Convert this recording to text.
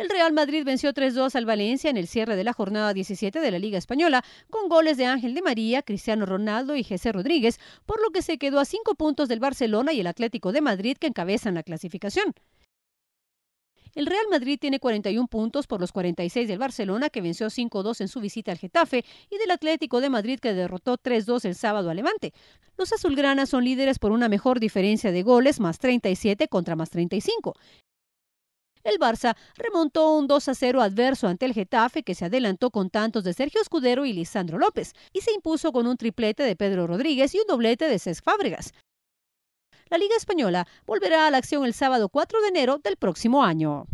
El Real Madrid venció 3-2 al Valencia en el cierre de la jornada 17 de la Liga Española, con goles de Ángel de María, Cristiano Ronaldo y Jesse Rodríguez, por lo que se quedó a cinco puntos del Barcelona y el Atlético de Madrid que encabezan la clasificación. El Real Madrid tiene 41 puntos por los 46 del Barcelona, que venció 5-2 en su visita al Getafe, y del Atlético de Madrid, que derrotó 3-2 el sábado a Levante. Los azulgranas son líderes por una mejor diferencia de goles, más 37 contra más 35. El Barça remontó un 2 a 0 adverso ante el Getafe, que se adelantó con tantos de Sergio Escudero y Lisandro López, y se impuso con un triplete de Pedro Rodríguez y un doblete de Cesc Fábregas. La Liga Española volverá a la acción el sábado 4 de enero del próximo año.